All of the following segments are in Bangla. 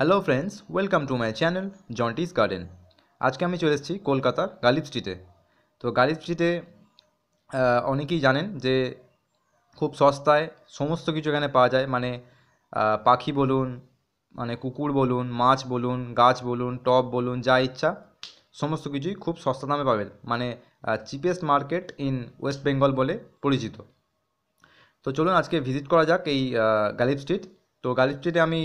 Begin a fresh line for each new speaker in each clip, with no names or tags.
hello friends welcome to my channel জন্টিস গার্ডেন আজকে আমি চলে এসেছি কলকাতার গালিব স্ট্রিটে তো গালিব স্ট্রিটে অনেকেই জানেন যে খুব সস্তায় সমস্ত কিছু এখানে পাওয়া যায় মানে পাখি বলুন মানে কুকুর বলুন মাছ বলুন গাছ বলুন টব বলুন যা ইচ্ছা সমস্ত কিছুই খুব সস্তা দামে পাবেন মানে cheapest market in West Bengal বলে পরিচিত তো চলুন আজকে ভিজিট করা যাক এই গালিব স্ট্রিট তো গালিব স্ট্রিটে আমি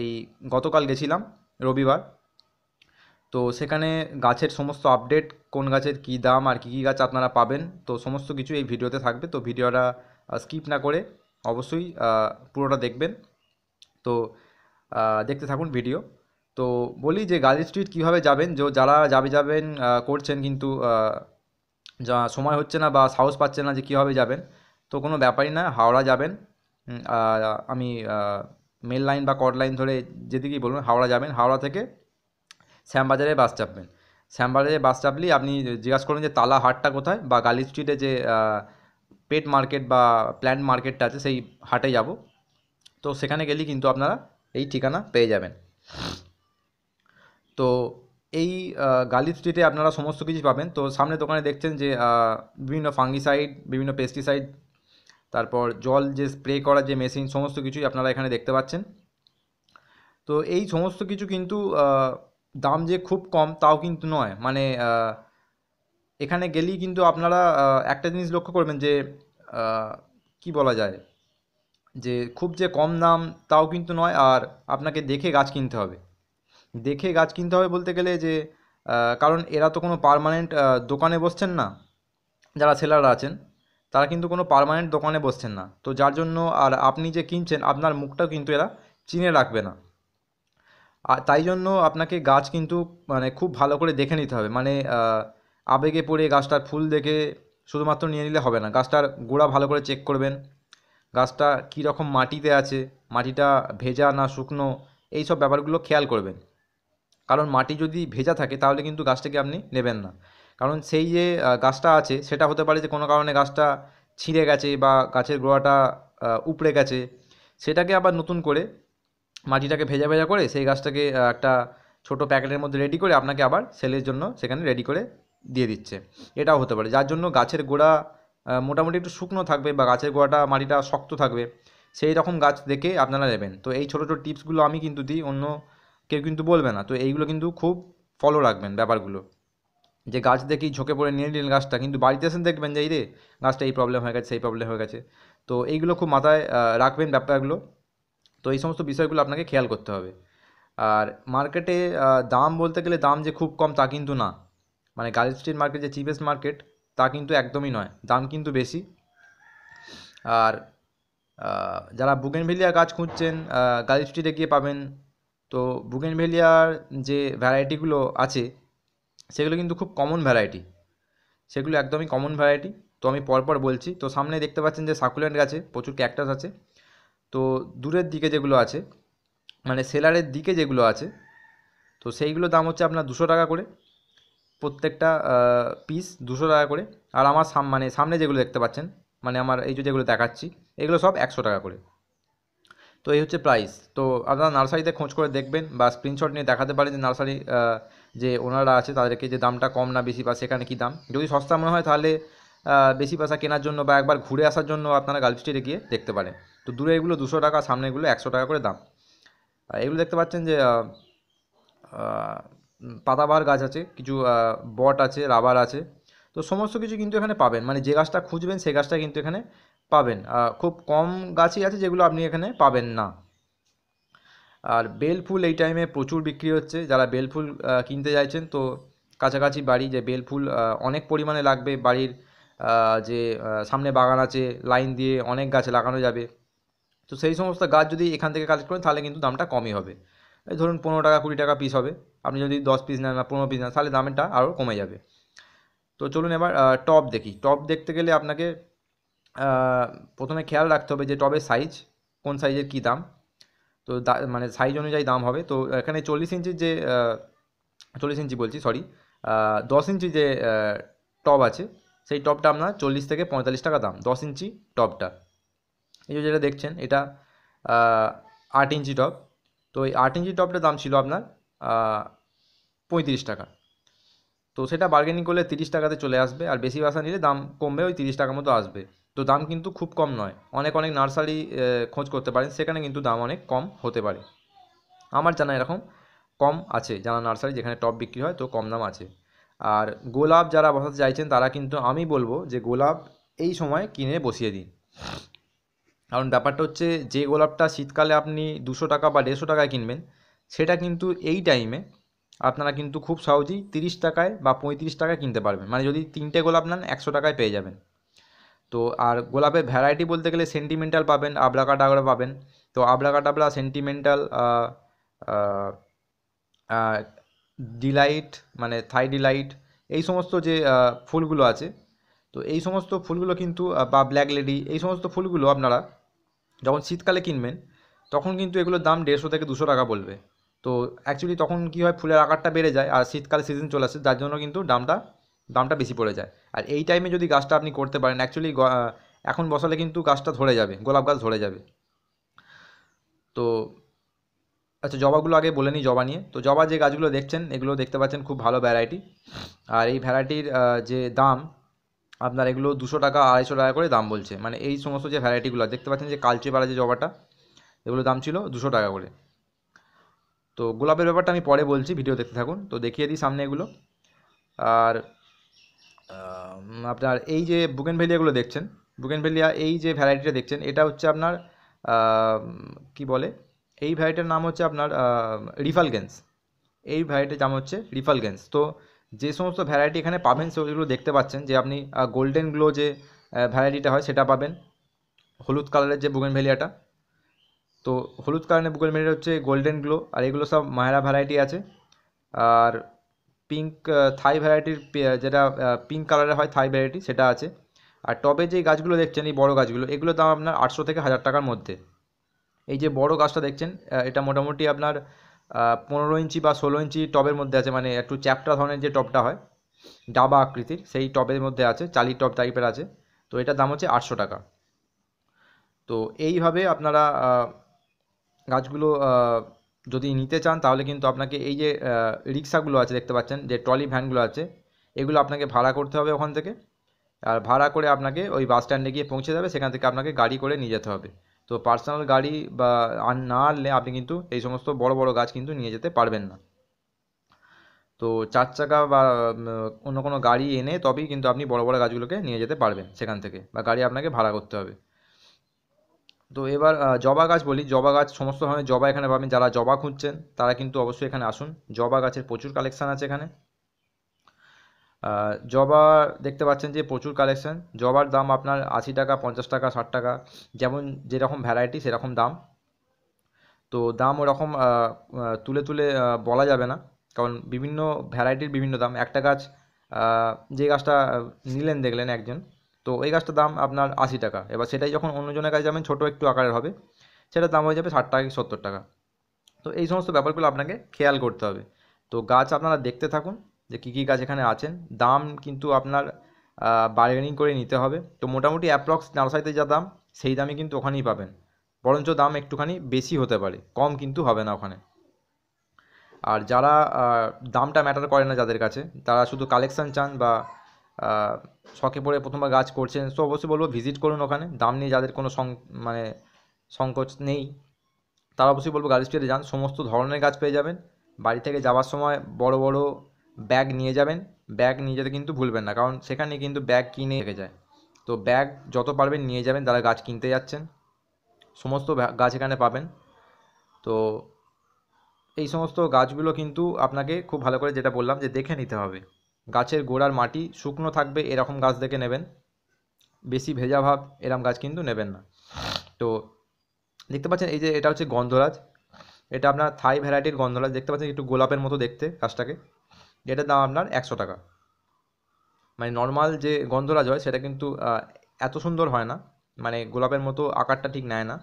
এই গতকাল গেছিলাম রবিবার তো সেখানে গাছের সমস্ত আপডেট কোন গাছের কী দাম আর কী কী গাছ আপনারা পাবেন তো সমস্ত কিছু এই ভিডিওতে থাকবে তো ভিডিওটা স্কিপ না করে অবশ্যই পুরোটা দেখবেন তো দেখতে থাকুন ভিডিও তো বলি যে গাজী স্ট্রিট কীভাবে যাবেন যে যারা যাবে যাবেন করছেন কিন্তু যা সময় হচ্ছে না বা সাহস পাচ্ছে না যে কীভাবে যাবেন তো কোনো ব্যাপারই না হাওড়া যাবেন আমি মেল লাইন বা কট লাইন ধরে যেদিকেই বলুন হাওড়া যাবেন হাওড়া থেকে শ্যামবাজারে বাস চাপবেন শ্যামবাজারে বাস চাপলেই আপনি জিজ্ঞাসা করবেন যে তালা হাটটা কোথায় বা গালি স্ট্রিটে যে পেট মার্কেট বা প্ল্যান্ট মার্কেটটা আছে সেই হাটে যাব তো সেখানে গেলেই কিন্তু আপনারা এই ঠিকানা পেয়ে যাবেন তো এই গালি স্ট্রিটে আপনারা সমস্ত কিছু পাবেন তো সামনে দোকানে দেখছেন যে বিভিন্ন ফাঙ্গিসাইড বিভিন্ন পেস্টিসাইড তারপর জল যে স্প্রে করার যে মেশিন সমস্ত কিছুই আপনারা এখানে দেখতে পাচ্ছেন তো এই সমস্ত কিছু কিন্তু দাম যে খুব কম তাও কিন্তু নয় মানে এখানে গেলেই কিন্তু আপনারা একটা জিনিস লক্ষ্য করবেন যে কি বলা যায় যে খুব যে কম দাম তাও কিন্তু নয় আর আপনাকে দেখে গাছ কিনতে হবে দেখে গাছ কিনতে হবে বলতে গেলে যে কারণ এরা তো কোনো পারমানেন্ট দোকানে বসছেন না যারা সেলাররা আছেন তারা কিন্তু কোনো পারমানেন্ট দোকানে বসছেন না তো যার জন্য আর আপনি যে কিনছেন আপনার মুখটাও কিন্তু এরা চিনে রাখবে না আর তাই জন্য আপনাকে গাছ কিন্তু মানে খুব ভালো করে দেখে নিতে হবে মানে আবেগে পড়ে গাছটার ফুল দেখে শুধুমাত্র নিয়ে নিলে হবে না গাছটার গোড়া ভালো করে চেক করবেন গাছটা কীরকম রকম মাটিতে আছে মাটিটা ভেজা না শুকনো এই সব ব্যাপারগুলো খেয়াল করবেন কারণ মাটি যদি ভেজা থাকে তাহলে কিন্তু গাছটাকে আপনি নেবেন না কারণ সেই যে গাছটা আছে সেটা হতে পারে যে কোনো কারণে গাছটা ছিঁড়ে গেছে বা গাছের গোড়াটা উপড়ে গেছে সেটাকে আবার নতুন করে মাটিটাকে ভেজা ভেজা করে সেই গাছটাকে একটা ছোট প্যাকেটের মধ্যে রেডি করে আপনাকে আবার সেলের জন্য সেখানে রেডি করে দিয়ে দিচ্ছে এটাও হতে পারে যার জন্য গাছের গোড়া মোটামুটি একটু শুকনো থাকবে বা গাছের গোড়াটা মাটিটা শক্ত থাকবে সেই রকম গাছ দেখে আপনারা নেবেন তো এই ছোটো ছোটো টিপসগুলো আমি কিন্তু দিই অন্য কেউ কিন্তু বলবে না তো এইগুলো কিন্তু খুব ফলো রাখবেন ব্যাপারগুলো যে গাছ দেখি ঝোঁকে পড়ে নিয়ে নিলেন গাছটা কিন্তু বাড়িতে এসে দেখবেন যে এই রে গাছটা এই প্রবলেম হয়ে গেছে সেই প্রবলেম হয়ে গেছে তো এইগুলো খুব মাথায় রাখবেন ব্যাপারগুলো তো এই সমস্ত বিষয়গুলো আপনাকে খেয়াল করতে হবে আর মার্কেটে দাম বলতে গেলে দাম যে খুব কম তা কিন্তু না মানে গার্লস স্ট্রিট মার্কেট যে চিপেস্ট মার্কেট তা কিন্তু একদমই নয় দাম কিন্তু বেশি আর যারা বুগেনভেলিয়া গাছ খুঁজছেন গার্লস স্ট্রিটে গিয়ে পাবেন তো বুগেনভেলিয়ার যে ভ্যারাইটিগুলো আছে সেগুলো কিন্তু খুব কমন ভ্যারাইটি সেগুলো একদমই কমন ভ্যারাইটি তো আমি পরপর বলছি তো সামনে দেখতে পাচ্ছেন যে সাকুলেন্ট গাছে প্রচুর ক্যাকটাস আছে তো দূরের দিকে যেগুলো আছে মানে সেলারের দিকে যেগুলো আছে তো সেইগুলো দাম হচ্ছে আপনার দুশো টাকা করে প্রত্যেকটা পিস দুশো টাকা করে আর আমার সাম মানে সামনে যেগুলো দেখতে পাচ্ছেন মানে আমার এই যেগুলো দেখাচ্ছি এগুলো সব একশো টাকা করে তো এই হচ্ছে প্রাইস তো আপনারা নার্সারিতে খোঁজ করে দেখবেন বা স্ক্রিনশট নিয়ে দেখাতে পারেন যে নার্সারি যে ওনারা আছে তাদেরকে যে দামটা কম না বেশি বা সেখানে কী দাম যদি সস্তা মনে হয় তাহলে বেশি পয়সা কেনার জন্য বা একবার ঘুরে আসার জন্য আপনারা গার্ল স্ট্রিটে গিয়ে দেখতে পারেন তো দূরে এগুলো দুশো টাকা সামনে এগুলো একশো টাকা করে দাম এগুলো দেখতে পাচ্ছেন যে পাতাবাহার গাছ আছে কিছু বট আছে রাবার আছে তো সমস্ত কিছু কিন্তু এখানে পাবেন মানে যে গাছটা খুঁজবেন সেই গাছটা কিন্তু এখানে পাবেন খুব কম গাছই আছে যেগুলো আপনি এখানে পাবেন না আর বেল ফুল এই টাইমে প্রচুর বিক্রি হচ্ছে যারা বেল ফুল কিনতে চাইছেন তো কাছাকাছি বাড়ি যে বেল ফুল অনেক পরিমাণে লাগবে বাড়ির যে সামনে বাগান আছে লাইন দিয়ে অনেক গাছ লাগানো যাবে তো সেই সমস্ত গাছ যদি এখান থেকে কালেক্ট করেন তাহলে কিন্তু দামটা কমই হবে এই ধরুন পনেরো টাকা কুড়ি টাকা পিস হবে আপনি যদি দশ পিস নেন বা পনেরো পিস নেন তাহলে দামটা আরও কমে যাবে তো চলুন এবার টপ দেখি টপ দেখতে গেলে আপনাকে প্রথমে খেয়াল রাখতে হবে যে টবের সাইজ কোন সাইজের কী দাম তো মানে সাইজ অনুযায়ী দাম হবে তো এখানে চল্লিশ ইঞ্চির যে চল্লিশ ইঞ্চি বলছি সরি দশ ইঞ্চি যে টব আছে সেই টপটা আপনার চল্লিশ থেকে পঁয়তাল্লিশ টাকা দাম দশ ইঞ্চি টপটা এই যেটা দেখছেন এটা আট ইঞ্চি টপ তো এই আট ইঞ্চি টপটার দাম ছিল আপনার পঁয়ত্রিশ টাকা তো সেটা বার্গেনিং করলে তিরিশ টাকাতে চলে আসবে আর বেশি বাসা নিলে দাম কমবে ওই তিরিশ টাকার মতো আসবে তো দাম কিন্তু খুব কম নয় অনেক অনেক নার্সারি খোঁজ করতে পারেন সেখানে কিন্তু দাম অনেক কম হতে পারে আমার জানা এরকম কম আছে জানা নার্সারি যেখানে টপ বিক্রি হয় তো কম দাম আছে আর গোলাপ যারা বসাতে চাইছেন তারা কিন্তু আমি বলবো যে গোলাপ এই সময় কিনে বসিয়ে দিন কারণ ব্যাপারটা হচ্ছে যে গোলাপটা শীতকালে আপনি দুশো টাকা বা দেড়শো টাকায় কিনবেন সেটা কিন্তু এই টাইমে আপনারা কিন্তু খুব সহজেই তিরিশ টাকায় বা পঁয়ত্রিশ টাকায় কিনতে পারবেন মানে যদি তিনটে গোলাপ নেন একশো টাকায় পেয়ে যাবেন তো আর গোলাপের ভ্যারাইটি বলতে গেলে সেন্টিমেন্টাল পাবেন আবলাকা টাবলা পাবেন তো আবলাকা টাবলা সেন্টিমেন্টাল ডিলাইট মানে থাই ডিলাইট এই সমস্ত যে ফুলগুলো আছে তো এই সমস্ত ফুলগুলো কিন্তু বা ব্ল্যাক লেডি এই সমস্ত ফুলগুলো আপনারা যখন শীতকালে কিনবেন তখন কিন্তু এগুলোর দাম দেড়শো থেকে দুশো টাকা বলবে তো অ্যাকচুয়ালি তখন কী হয় ফুলের আকারটা বেড়ে যায় আর শীতকালে সিজন চলে আসে যার জন্য কিন্তু দামটা দামটা বেশি পড়ে যায় আর এই টাইমে যদি গাছটা আপনি করতে পারেন অ্যাকচুয়ালি এখন বসালে কিন্তু গাছটা ধরে যাবে গোলাপ গাছ ধরে যাবে তো আচ্ছা জবাগুলো আগে বলে নিই জবা নিয়ে তো জবা যে গাছগুলো দেখছেন এগুলো দেখতে পাচ্ছেন খুব ভালো ভ্যারাইটি আর এই ভ্যারাইটির যে দাম আপনার এগুলো দুশো টাকা আড়াইশো টাকা করে দাম বলছে মানে এই সমস্ত যে ভ্যারাইটিগুলো দেখতে পাচ্ছেন যে কালচে পাড়া যে জবাটা এগুলোর দাম ছিল দুশো টাকা করে তো গোলাপের ব্যাপারটা আমি পরে বলছি ভিডিও দেখতে থাকুন তো দেখিয়ে দিই সামনে এগুলো আর আপনার এই যে বুকেন ভ্যালিয়াগুলো দেখছেন বুকেন ভ্যালিয়া এই যে ভ্যারাইটিটা দেখছেন এটা হচ্ছে আপনার কি বলে এই ভ্যারাইটির নাম হচ্ছে আপনার রিফালগেন্স এই ভ্যারাইটির নাম হচ্ছে রিফালগেন্স তো যে সমস্ত ভ্যারাইটি এখানে পাবেন সেগুলো দেখতে পাচ্ছেন যে আপনি গোল্ডেন গ্লো যে ভ্যারাইটিটা হয় সেটা পাবেন হলুদ কালারের যে ভ্যালিয়াটা তো হলুদ কালারের বুকের মেরিট হচ্ছে গোল্ডেন গ্লো আর এগুলো সব মায়েরা ভ্যারাইটি আছে আর পিঙ্ক থাই ভ্যারাইটির যেটা পিঙ্ক কালারের হয় থাই ভ্যারাইটি সেটা আছে আর টবে যে গাছগুলো দেখছেন এই বড় গাছগুলো এগুলো দাম আপনার আটশো থেকে হাজার টাকার মধ্যে এই যে বড় গাছটা দেখছেন এটা মোটামুটি আপনার পনেরো ইঞ্চি বা ষোলো ইঞ্চি টবের মধ্যে আছে মানে একটু চ্যাপটা ধরনের যে টবটা হয় ডাবা আকৃতির সেই টবের মধ্যে আছে চালি টব টাইপের আছে তো এটার দাম হচ্ছে আটশো টাকা তো এইভাবে আপনারা গাছগুলো যদি নিতে চান তাহলে কিন্তু আপনাকে এই যে রিক্সাগুলো আছে দেখতে পাচ্ছেন যে ট্রলি ভ্যানগুলো আছে এগুলো আপনাকে ভাড়া করতে হবে ওখান থেকে আর ভাড়া করে আপনাকে ওই বাস স্ট্যান্ডে গিয়ে পৌঁছে যাবে সেখান থেকে আপনাকে গাড়ি করে নিয়ে যেতে হবে তো পার্সোনাল গাড়ি বা না আনলে আপনি কিন্তু এই সমস্ত বড় বড় গাছ কিন্তু নিয়ে যেতে পারবেন না তো চার চাকা বা অন্য কোনো গাড়ি এনে তবেই কিন্তু আপনি বড় বড় গাছগুলোকে নিয়ে যেতে পারবেন সেখান থেকে বা গাড়ি আপনাকে ভাড়া করতে হবে তো এবার জবা গাছ বলি জবা গাছ সমস্ত ধরনের জবা এখানে পাবেন যারা জবা খুঁজছেন তারা কিন্তু অবশ্যই এখানে আসুন জবা গাছের প্রচুর কালেকশান আছে এখানে জবা দেখতে পাচ্ছেন যে প্রচুর কালেকশান জবার দাম আপনার আশি টাকা পঞ্চাশ টাকা ষাট টাকা যেমন যেরকম ভ্যারাইটি সেরকম দাম তো দাম ওরকম তুলে তুলে বলা যাবে না কারণ বিভিন্ন ভ্যারাইটির বিভিন্ন দাম একটা গাছ যে গাছটা নিলেন দেখলেন একজন তো এই গাছটার দাম আপনার আশি টাকা এবার সেটাই যখন অন্যজনের কাছে যাবেন ছোটো একটু আকারের হবে সেটার দাম হয়ে যাবে ষাট টাকা কি সত্তর টাকা তো এই সমস্ত ব্যাপারগুলো আপনাকে খেয়াল করতে হবে তো গাছ আপনারা দেখতে থাকুন যে কী কী গাছ এখানে আছেন দাম কিন্তু আপনার বার্গেনিং করে নিতে হবে তো মোটামুটি অ্যাপ্রক্স নার্সারিতে যা দাম সেই দামে কিন্তু ওখানেই পাবেন বরঞ্চ দাম একটুখানি বেশি হতে পারে কম কিন্তু হবে না ওখানে আর যারা দামটা ম্যাটার করে না যাদের কাছে তারা শুধু কালেকশান চান বা শখে পড়ে প্রথমবার গাছ করছেন তো অবশ্যই বলবো ভিজিট করুন ওখানে দাম নিয়ে যাদের কোনো সং মানে সংকোচ নেই তারা অবশ্যই বলবো গার্ডেন স্টেটে যান সমস্ত ধরনের গাছ পেয়ে যাবেন বাড়ি থেকে যাওয়ার সময় বড় বড় ব্যাগ নিয়ে যাবেন ব্যাগ নিয়ে যেতে কিন্তু ভুলবেন না কারণ সেখানে কিন্তু ব্যাগ কিনে রেখে যায় তো ব্যাগ যত পারবেন নিয়ে যাবেন তারা গাছ কিনতে যাচ্ছেন সমস্ত গাছ এখানে পাবেন তো এই সমস্ত গাছগুলো কিন্তু আপনাকে খুব ভালো করে যেটা বললাম যে দেখে নিতে হবে গাছের গোড়ার মাটি শুকনো থাকবে এরকম গাছ দেখে নেবেন বেশি ভেজা ভাব এরম গাছ কিন্তু নেবেন না তো দেখতে পাচ্ছেন এই যে এটা হচ্ছে গন্ধরাজ এটা আপনার থাই ভ্যারাইটির গন্ধরাজ দেখতে পাচ্ছেন একটু গোলাপের মতো দেখতে গাছটাকে এটার দাম আপনার একশো টাকা মানে নর্মাল যে গন্ধরাজ হয় সেটা কিন্তু এত সুন্দর হয় না মানে গোলাপের মতো আকারটা ঠিক নেয় না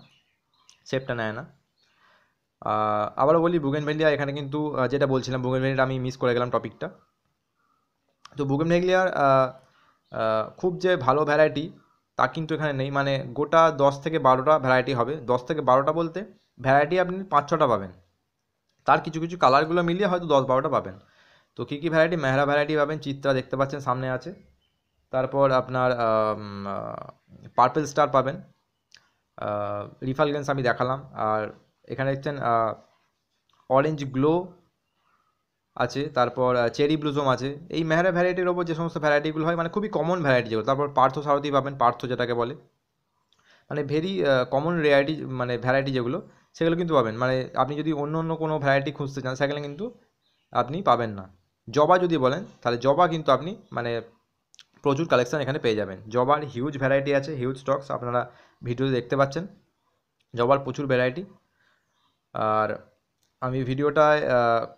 শেপটা নেয় না আবারও বলি ভেন্ডিয়া এখানে কিন্তু যেটা বলছিলাম ভেন্ডিয়াটা আমি মিস করে গেলাম টপিকটা তো বুগেম নেগলিয়ার খুব যে ভালো ভ্যারাইটি তা কিন্তু এখানে নেই মানে গোটা দশ থেকে বারোটা ভ্যারাইটি হবে দশ থেকে বারোটা বলতে ভ্যারাইটি আপনি পাঁচ ছটা পাবেন তার কিছু কিছু কালারগুলো মিলিয়ে হয়তো দশ বারোটা পাবেন তো কী কী ভ্যারাইটি মেহরা ভ্যারাইটি পাবেন চিত্রা দেখতে পাচ্ছেন সামনে আছে তারপর আপনার পার্পেল স্টার পাবেন রিফালগেন্স আমি দেখালাম আর এখানে দেখছেন অরেঞ্জ গ্লো আছে তারপর চেরি ব্লুজম আছে এই মেহরা ভ্যারাইটির ওপর যে সমস্ত ভ্যারাইটিগুলো হয় মানে খুবই কমন ভ্যারাইটি যেগুলো তারপর পার্থ সারথী পাবেন পার্থ যেটাকে বলে মানে ভেরি কমন রেয়ারিটি মানে ভ্যারাইটি যেগুলো সেগুলো কিন্তু পাবেন মানে আপনি যদি অন্য অন্য কোনো ভ্যারাইটি খুঁজতে চান সেগুলো কিন্তু আপনি পাবেন না জবা যদি বলেন তাহলে জবা কিন্তু আপনি মানে প্রচুর কালেকশান এখানে পেয়ে যাবেন জবার হিউজ ভ্যারাইটি আছে হিউজ স্টকস আপনারা ভিডিও দেখতে পাচ্ছেন জবার প্রচুর ভ্যারাইটি আর আমি ভিডিওটায়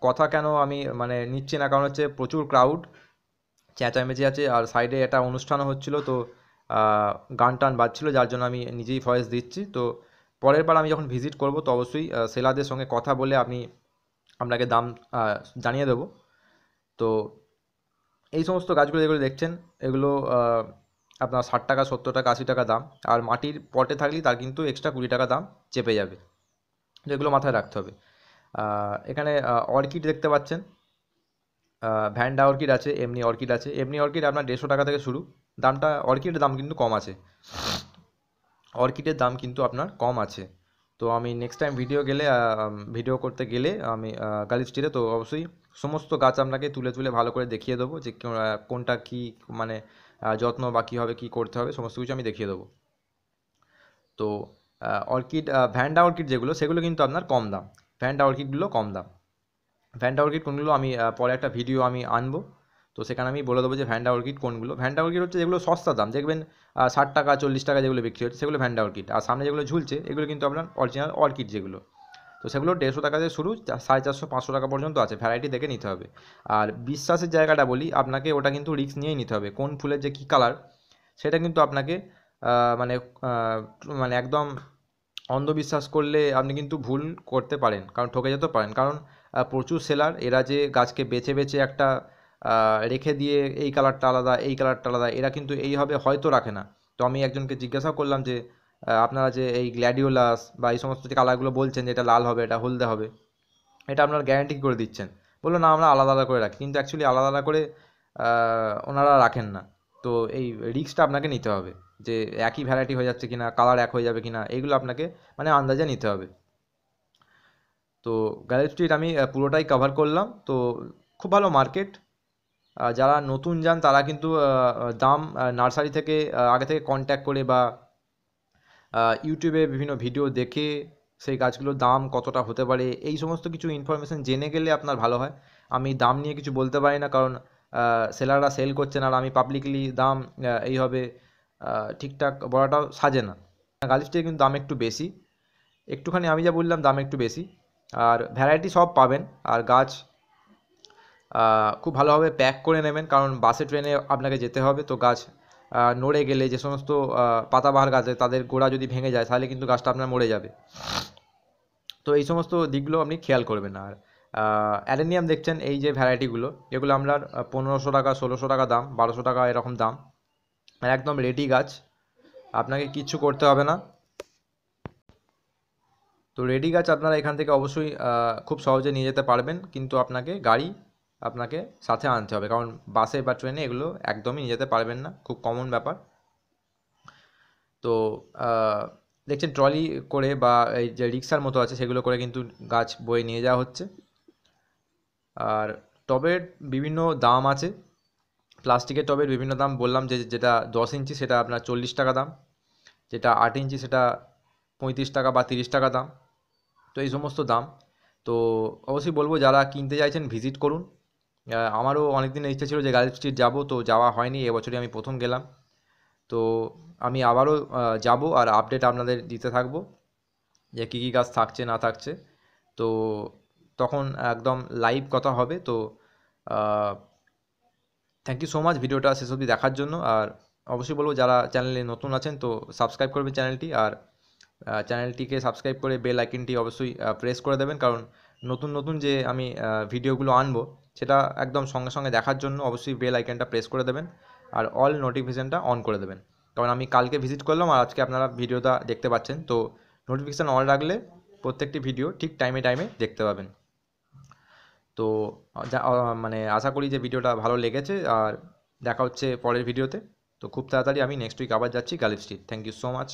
কথা কেন আমি মানে নিচ্ছি না কারণ হচ্ছে প্রচুর ক্রাউড চেঁচামেচি আছে আর সাইডে একটা অনুষ্ঠানও হচ্ছিল তো গান টান বাজছিল যার জন্য আমি নিজেই ভয়েস দিচ্ছি তো পরের বার আমি যখন ভিজিট করব তো অবশ্যই সেলাদের সঙ্গে কথা বলে আমি আপনাকে দাম জানিয়ে দেব তো এই সমস্ত গাছগুলো যেগুলো দেখছেন এগুলো আপনার ষাট টাকা সত্তর টাকা আশি টাকা দাম আর মাটির পটে থাকলে তার কিন্তু এক্সট্রা কুড়ি টাকা দাম চেপে যাবে তো এগুলো মাথায় রাখতে হবে এখানে অর্কিড দেখতে পাচ্ছেন ভ্যান্ডা অর্কিড আছে এমনি অর্কিড আছে এমনি অর্কিড আপনার দেড়শো টাকা থেকে শুরু দামটা অর্কিডের দাম কিন্তু কম আছে অর্কিডের দাম কিন্তু আপনার কম আছে তো আমি নেক্সট টাইম ভিডিও গেলে ভিডিও করতে গেলে আমি গালি তো অবশ্যই সমস্ত গাছ আপনাকে তুলে তুলে ভালো করে দেখিয়ে দেবো যে কোনটা কি মানে যত্ন বা কীভাবে কী করতে হবে সমস্ত কিছু আমি দেখিয়ে দেবো তো অর্কিড ভ্যান্ডা অর্কিড যেগুলো সেগুলো কিন্তু আপনার কম দাম ফ্যান্টা অর্কিডগুলো কম দাম ফ্যান্টা অর্কিড কোনগুলো আমি পরে একটা ভিডিও আমি আনবো তো সেখানে আমি বলে দেবো যে ভ্যান্ডা অর্কিড কোনগুলো ভ্যান্ডা অর্কিড হচ্ছে যেগুলো সস্তা দাম দেখবেন ষাট টাকা চল্লিশ টাকা যেগুলো বিক্রি হচ্ছে সেগুলো ভ্যান্ডা অর্কিড আর সামনে যেগুলো ঝুলছে এগুলো কিন্তু আপনার অরিজিনাল অর্কিড যেগুলো তো সেগুলো দেড়শো টাকা থেকে শুরু সাড়ে চারশো পাঁচশো টাকা পর্যন্ত আছে ভ্যারাইটি দেখে নিতে হবে আর বিশ্বাসের জায়গাটা বলি আপনাকে ওটা কিন্তু রিস্ক নিয়েই নিতে হবে কোন ফুলের যে কী কালার সেটা কিন্তু আপনাকে মানে মানে একদম অন্ধবিশ্বাস করলে আপনি কিন্তু ভুল করতে পারেন কারণ ঠকে যেতে পারেন কারণ প্রচুর সেলার এরা যে গাছকে বেছে বেছে একটা রেখে দিয়ে এই কালারটা আলাদা এই কালারটা আলাদা এরা কিন্তু এইভাবে হয়তো রাখে না তো আমি একজনকে জিজ্ঞাসা করলাম যে আপনারা যে এই গ্ল্যাডিওলাস বা এই সমস্ত যে কালারগুলো বলছেন যে এটা লাল হবে এটা হলদে হবে এটা আপনারা গ্যারান্টি করে দিচ্ছেন বললো না আমরা আলাদা আলাদা করে রাখি কিন্তু অ্যাকচুয়ালি আলাদা আলাদা করে ওনারা রাখেন না তো এই রিস্কটা আপনাকে নিতে হবে যে একই ভ্যারাইটি হয়ে যাচ্ছে কিনা কালার এক হয়ে যাবে কিনা এইগুলো আপনাকে মানে আন্দাজে নিতে হবে তো গ্যালেপ স্ট্রিট আমি পুরোটাই কভার করলাম তো খুব ভালো মার্কেট যারা নতুন যান তারা কিন্তু দাম নার্সারি থেকে আগে থেকে কন্ট্যাক্ট করে বা ইউটিউবে বিভিন্ন ভিডিও দেখে সেই গাছগুলোর দাম কতটা হতে পারে এই সমস্ত কিছু ইনফরমেশান জেনে গেলে আপনার ভালো হয় আমি দাম নিয়ে কিছু বলতে পারি না কারণ সেলাররা সেল করছে না আর আমি পাবলিকলি দাম এইভাবে ঠিকঠাক বলাটাও সাজে না গালিফটির কিন্তু দাম একটু বেশি একটুখানি আমি যা বললাম দাম একটু বেশি আর ভ্যারাইটি সব পাবেন আর গাছ খুব ভালোভাবে প্যাক করে নেবেন কারণ বাসে ট্রেনে আপনাকে যেতে হবে তো গাছ নড়ে গেলে যে সমস্ত পাতাবাহার গাছে তাদের গোড়া যদি ভেঙে যায় তাহলে কিন্তু গাছটা আপনার মরে যাবে তো এই সমস্ত দিকগুলো আপনি খেয়াল করবেন আর অ্যালেনিয়াম দেখছেন এই যে ভ্যারাইটিগুলো এগুলো আমরা পনেরোশো টাকা ষোলোশো টাকা দাম বারোশো টাকা এরকম দাম একদম রেডি গাছ আপনাকে কিচ্ছু করতে হবে না তো রেডি গাছ আপনারা এখান থেকে অবশ্যই খুব সহজে নিয়ে যেতে পারবেন কিন্তু আপনাকে গাড়ি আপনাকে সাথে আনতে হবে কারণ বাসে বা ট্রেনে এগুলো একদমই নিয়ে যেতে পারবেন না খুব কমন ব্যাপার তো দেখছেন ট্রলি করে বা এই যে রিক্সার মতো আছে সেগুলো করে কিন্তু গাছ বয়ে নিয়ে যাওয়া হচ্ছে আর টবের বিভিন্ন দাম আছে প্লাস্টিকের টবের বিভিন্ন দাম বললাম যে যেটা দশ ইঞ্চি সেটা আপনার চল্লিশ টাকা দাম যেটা আট ইঞ্চি সেটা পঁয়ত্রিশ টাকা বা তিরিশ টাকা দাম তো এই সমস্ত দাম তো অবশ্যই বলবো যারা কিনতে চাইছেন ভিজিট করুন আমারও অনেক দিন ইচ্ছা ছিল যে গালিব স্ট্রিট যাবো তো যাওয়া হয়নি এবছরই আমি প্রথম গেলাম তো আমি আবারও যাব আর আপডেট আপনাদের দিতে থাকবো যে কী কী গাছ থাকছে না থাকছে তো তখন একদম লাইভ কথা হবে তো থ্যাংক ইউ সো মাচ ভিডিওটা শেষ অবধি দেখার জন্য আর অবশ্যই বলবো যারা চ্যানেলে নতুন আছেন তো সাবস্ক্রাইব করবেন চ্যানেলটি আর চ্যানেলটিকে সাবস্ক্রাইব করে বেল আইকনটি অবশ্যই প্রেস করে দেবেন কারণ নতুন নতুন যে আমি ভিডিওগুলো আনবো সেটা একদম সঙ্গে সঙ্গে দেখার জন্য অবশ্যই বেল আইকনটা প্রেস করে দেবেন আর অল নোটিফিকেশানটা অন করে দেবেন কারণ আমি কালকে ভিজিট করলাম আর আজকে আপনারা ভিডিওটা দেখতে পাচ্ছেন তো নোটিফিকেশান অন রাখলে প্রত্যেকটি ভিডিও ঠিক টাইমে টাইমে দেখতে পাবেন তো মানে আশা করি যে ভিডিওটা ভালো লেগেছে আর দেখা হচ্ছে পরের ভিডিওতে তো খুব তাড়াতাড়ি আমি নেক্সট উইক আবার যাচ্ছি Galiff street thank you so much